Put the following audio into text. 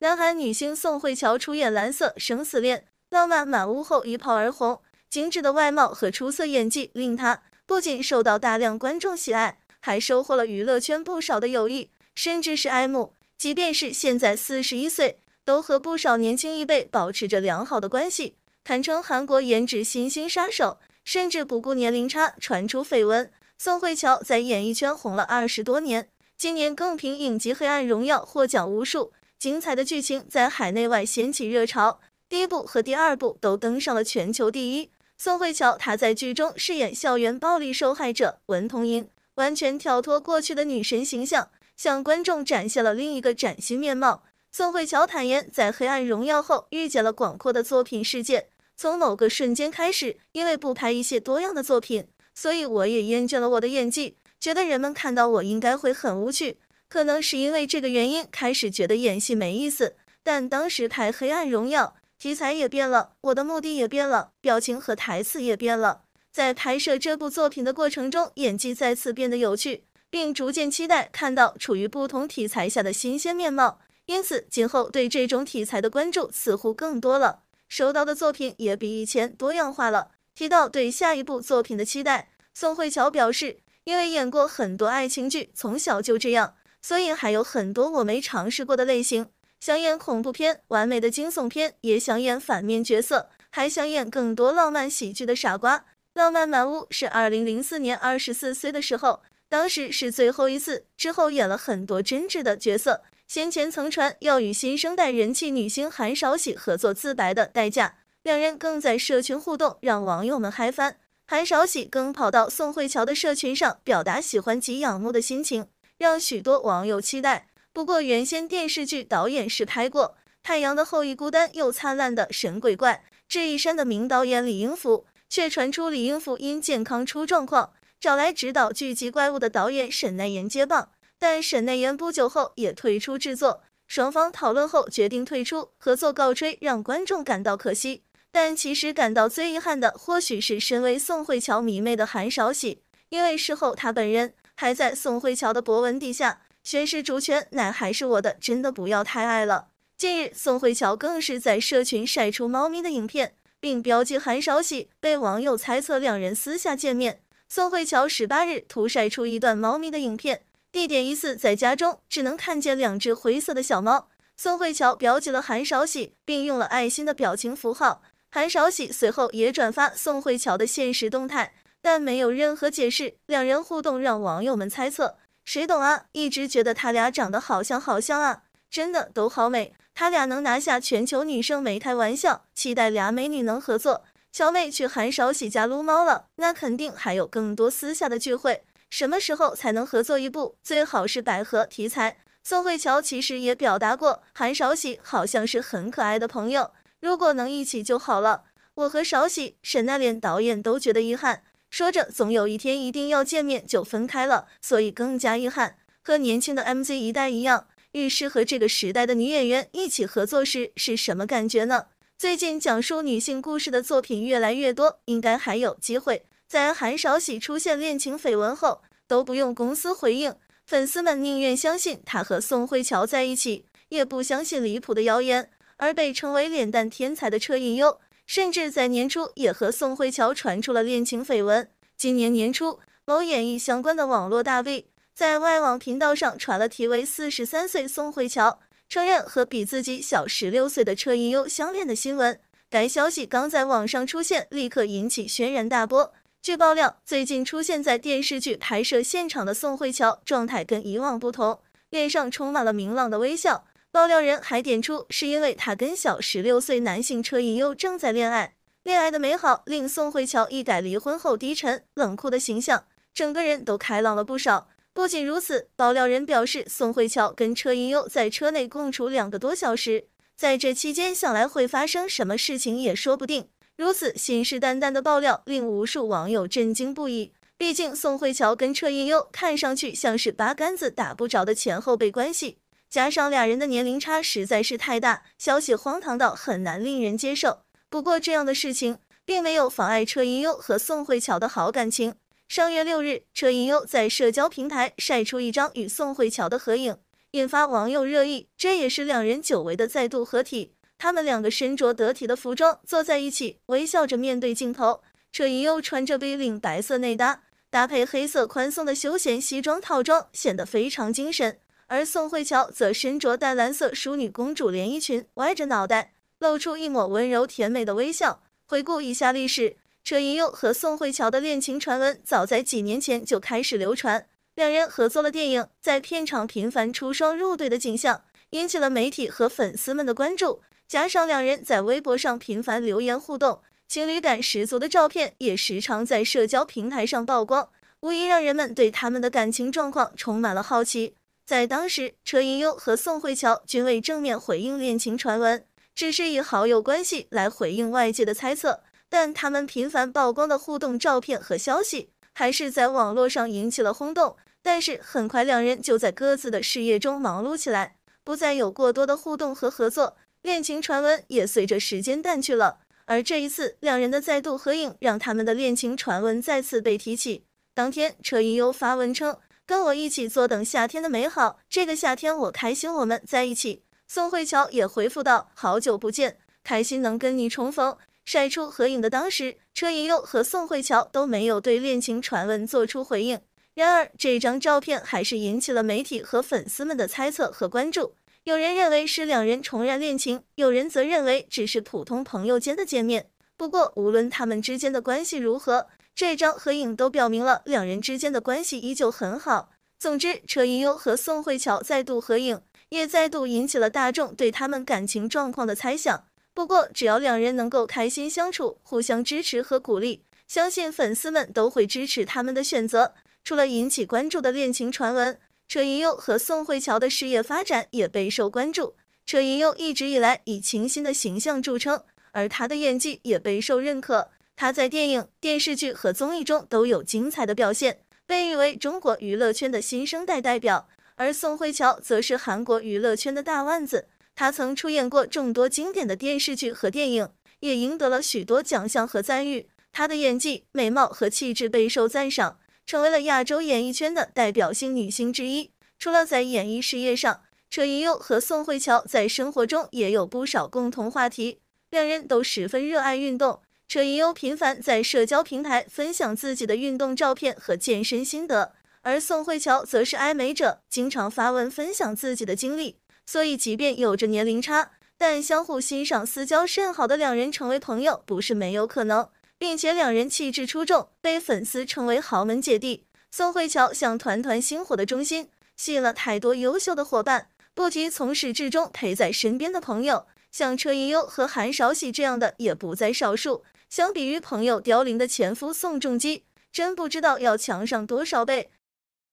南韩女星宋慧乔出演《蓝色生死恋》《浪漫满屋》后一炮而红，精致的外貌和出色演技令她不仅受到大量观众喜爱，还收获了娱乐圈不少的友谊，甚至是爱慕。即便是现在四十一岁，都和不少年轻一辈保持着良好的关系，堪称韩国颜值新星杀手。甚至不顾年龄差传出绯闻。宋慧乔在演艺圈红了二十多年，今年更凭影集《黑暗荣耀》获奖无数。精彩的剧情在海内外掀起热潮，第一部和第二部都登上了全球第一。宋慧乔她在剧中饰演校园暴力受害者文童英，完全跳脱过去的女神形象，向观众展现了另一个崭新面貌。宋慧乔坦言，在《黑暗荣耀》后遇见了广阔的作品世界，从某个瞬间开始，因为不拍一些多样的作品，所以我也厌倦了我的演技，觉得人们看到我应该会很无趣。可能是因为这个原因，开始觉得演戏没意思。但当时拍《黑暗荣耀》，题材也变了，我的目的也变了，表情和台词也变了。在拍摄这部作品的过程中，演技再次变得有趣，并逐渐期待看到处于不同题材下的新鲜面貌。因此，今后对这种题材的关注似乎更多了，收到的作品也比以前多样化了。提到对下一部作品的期待，宋慧乔表示，因为演过很多爱情剧，从小就这样。所以还有很多我没尝试过的类型，想演恐怖片，完美的惊悚片，也想演反面角色，还想演更多浪漫喜剧的傻瓜。浪漫满屋是二零零四年二十四岁的时候，当时是最后一次，之后演了很多真挚的角色。先前曾传要与新生代人气女星韩少喜合作自白的代价，两人更在社群互动让网友们嗨翻，韩少喜更跑到宋慧乔的社群上表达喜欢及仰慕的心情。让许多网友期待。不过，原先电视剧导演是拍过《太阳的后裔》、孤单又灿烂的神鬼怪，这一山的名导演李英福，却传出李英福因健康出状况，找来指导剧集怪物的导演沈奈言接棒。但沈奈言不久后也退出制作，双方讨论后决定退出合作告吹，让观众感到可惜。但其实感到最遗憾的，或许是身为宋慧乔迷妹的韩少喜，因为事后他本人。还在宋慧乔的博文底下宣示主权，奶还是我的，真的不要太爱了。近日，宋慧乔更是在社群晒出猫咪的影片，并标记韩少喜，被网友猜测两人私下见面。宋慧乔十八日图晒出一段猫咪的影片，地点疑似在家中，只能看见两只灰色的小猫。宋慧乔标记了韩少喜，并用了爱心的表情符号。韩少喜随后也转发宋慧乔的现实动态。但没有任何解释，两人互动让网友们猜测，谁懂啊？一直觉得他俩长得好像，好像啊，真的都好美。他俩能拿下全球女生没开玩笑，期待俩美女能合作。乔妹去韩少喜家撸猫了，那肯定还有更多私下的聚会，什么时候才能合作一部？最好是百合题材。宋慧乔其实也表达过，韩少喜好像是很可爱的朋友，如果能一起就好了。我和少喜、沈奈连导演都觉得遗憾。说着，总有一天一定要见面，就分开了，所以更加遗憾。和年轻的 MZ 一代一样，玉诗和这个时代的女演员一起合作时是什么感觉呢？最近讲述女性故事的作品越来越多，应该还有机会。在韩少喜出现恋情绯闻后，都不用公司回应，粉丝们宁愿相信他和宋慧乔在一起，也不相信离谱的谣言。而被称为脸蛋天才的车银优。甚至在年初也和宋慧乔传出了恋情绯闻。今年年初，某演艺相关的网络大 V 在外网频道上传了题为“四十三岁宋慧乔承认和比自己小十六岁的车银优相恋”的新闻。该消息刚在网上出现，立刻引起轩然大波。据爆料，最近出现在电视剧拍摄现场的宋慧乔状态跟以往不同，脸上充满了明朗的微笑。爆料人还点出，是因为他跟小十六岁男性车银优正在恋爱，恋爱的美好令宋慧乔一改离婚后低沉冷酷的形象，整个人都开朗了不少。不仅如此，爆料人表示，宋慧乔跟车银优在车内共处两个多小时，在这期间，想来会发生什么事情也说不定。如此信誓旦旦的爆料，令无数网友震惊不已。毕竟，宋慧乔跟车银优看上去像是八竿子打不着的前后辈关系。加上俩人的年龄差实在是太大，消息荒唐到很难令人接受。不过这样的事情并没有妨碍车银优和宋慧乔的好感情。上月六日，车银优在社交平台晒出一张与宋慧乔的合影，引发网友热议。这也是两人久违的再度合体。他们两个身着得体的服装坐在一起，微笑着面对镜头。车银优穿着 V 领白色内搭，搭配黑色宽松的休闲西装套装，显得非常精神。而宋慧乔则身着淡蓝色淑女公主连衣裙，歪着脑袋，露出一抹温柔甜美的微笑。回顾一下历史，车银优和宋慧乔的恋情传闻早在几年前就开始流传。两人合作了电影，在片场频繁出双入对的景象引起了媒体和粉丝们的关注。加上两人在微博上频繁留言互动，情侣感十足的照片也时常在社交平台上曝光，无疑让人们对他们的感情状况充满了好奇。在当时，车银优和宋慧乔均未正面回应恋情传闻，只是以好友关系来回应外界的猜测。但他们频繁曝光的互动照片和消息，还是在网络上引起了轰动。但是很快，两人就在各自的事业中忙碌起来，不再有过多的互动和合作，恋情传闻也随着时间淡去了。而这一次，两人的再度合影让他们的恋情传闻再次被提起。当天，车银优发文称。跟我一起坐等夏天的美好。这个夏天我开心，我们在一起。宋慧乔也回复道：“好久不见，开心能跟你重逢。”晒出合影的当时，车银优和宋慧乔都没有对恋情传闻做出回应。然而，这张照片还是引起了媒体和粉丝们的猜测和关注。有人认为是两人重燃恋情，有人则认为只是普通朋友间的见面。不过，无论他们之间的关系如何，这张合影都表明了两人之间的关系依旧很好。总之，车银优和宋慧乔再度合影，也再度引起了大众对他们感情状况的猜想。不过，只要两人能够开心相处，互相支持和鼓励，相信粉丝们都会支持他们的选择。除了引起关注的恋情传闻，车银优和宋慧乔的事业发展也备受关注。车银优一直以来以清新的形象著称，而他的演技也备受认可。他在电影、电视剧和综艺中都有精彩的表现，被誉为中国娱乐圈的新生代代表。而宋慧乔则是韩国娱乐圈的大腕子，她曾出演过众多经典的电视剧和电影，也赢得了许多奖项和赞誉。她的演技、美貌和气质备受赞赏，成为了亚洲演艺圈的代表性女星之一。除了在演艺事业上，车银优和宋慧乔在生活中也有不少共同话题，两人都十分热爱运动。车银优频繁在社交平台分享自己的运动照片和健身心得，而宋慧乔则是爱美者，经常发文分享自己的经历。所以，即便有着年龄差，但相互欣赏、私交甚好的两人成为朋友不是没有可能。并且两人气质出众，被粉丝称为豪门姐弟。宋慧乔像团团星火的中心，吸引了太多优秀的伙伴，不提从始至终陪在身边的朋友，像车银优和韩韶禧这样的也不在少数。相比于朋友凋零的前夫宋仲基，真不知道要强上多少倍。